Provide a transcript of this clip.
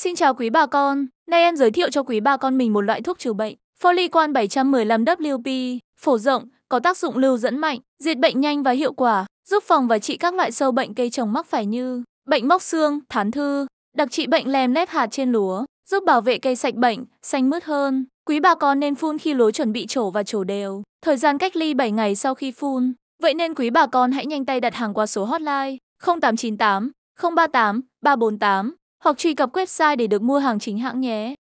Xin chào quý bà con, nay em giới thiệu cho quý bà con mình một loại thuốc trừ bệnh, Foliquan 715WP, phổ rộng, có tác dụng lưu dẫn mạnh, diệt bệnh nhanh và hiệu quả, giúp phòng và trị các loại sâu bệnh cây trồng mắc phải như bệnh móc xương, thán thư, đặc trị bệnh lem lép hạt trên lúa, giúp bảo vệ cây sạch bệnh, xanh mướt hơn. Quý bà con nên phun khi lúa chuẩn bị trổ và trổ đều, thời gian cách ly 7 ngày sau khi phun. Vậy nên quý bà con hãy nhanh tay đặt hàng qua số hotline 0898 038 348 hoặc truy cập website để được mua hàng chính hãng nhé.